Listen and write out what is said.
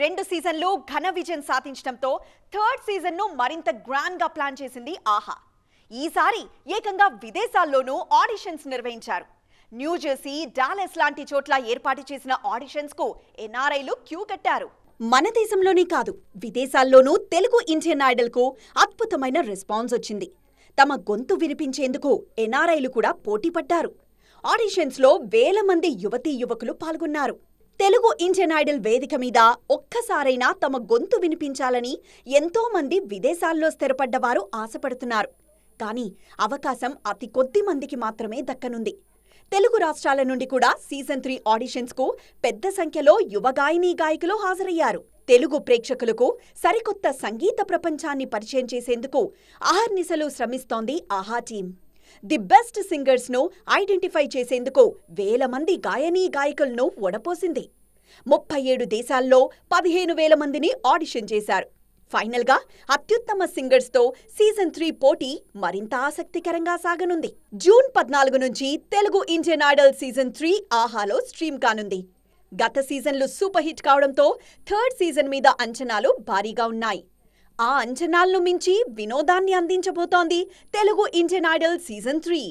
రెండు సీజన్లు ఘన విజయం సాధించడంతో థర్డ్ సీజన్ను మరింత గ్రాండ్గా ప్లాన్ చేసింది ఆహా ఈసారి ఏకంగా విదేశాల్లోనూ ఆడిషన్స్ నిర్వహించారు న్యూజెర్సీ డాలెస్ లాంటి చోట్ల ఏర్పాటు చేసిన ఆడిషన్స్కు ఎన్ఆర్ఐలు క్యూ కట్టారు మన దేశంలోనే కాదు విదేశాల్లోనూ తెలుగు ఇండియన్ ఐడల్కు అద్భుతమైన రెస్పాన్స్ వచ్చింది తమ గొంతు వినిపించేందుకు ఎన్ఆర్ఐలు కూడా పోటీ పడ్డారు ఆడిషన్స్లో వేల మంది యువతీ యువకులు పాల్గొన్నారు తెలుగు ఇండియన్ ఐడల్ వేదిక మీద ఒక్కసారైనా తమ గొంతు వినిపించాలని ఎంతో మంది విదేశాల్లో స్థిరపడ్డవారు ఆశపడుతున్నారు కానీ అవకాశం అతి కొద్ది మందికి మాత్రమే దక్కనుంది తెలుగు రాష్ట్రాల నుండి కూడా సీజన్ త్రీ ఆడిషన్స్కు పెద్ద సంఖ్యలో యువ గాయనీ గాయకులు హాజరయ్యారు తెలుగు ప్రేక్షకులకు సరికొత్త సంగీత ప్రపంచాన్ని పరిచయం చేసేందుకు అహర్నిశలు శ్రమిస్తోంది ఆహా టీం ది బెస్ట్ సింగర్స్ను ఐడెంటిఫై చేసేందుకు వేల మంది గాయనీ గాయకులను ఓడపోసింది ముప్పై ఏడు దేశాల్లో పదిహేను వేల మందిని ఆడిషన్ చేశారు ఫైనల్గా అత్యుత్తమ సింగర్స్తో సీజన్ త్రీ పోటీ మరింత ఆసక్తికరంగా సాగనుంది జూన్ పద్నాలుగు నుంచి Telugu Indian Idol season three ఆహాలో స్ట్రీమ్ కానుంది గత సీజన్లు సూపర్ హిట్ కావడంతో థర్డ్ సీజన్ మీద అంచనాలు భారీగా ఉన్నాయి ఆ అంచనాలను మించి వినోదాన్ని అందించబోతోంది Telugu Indian Idol season three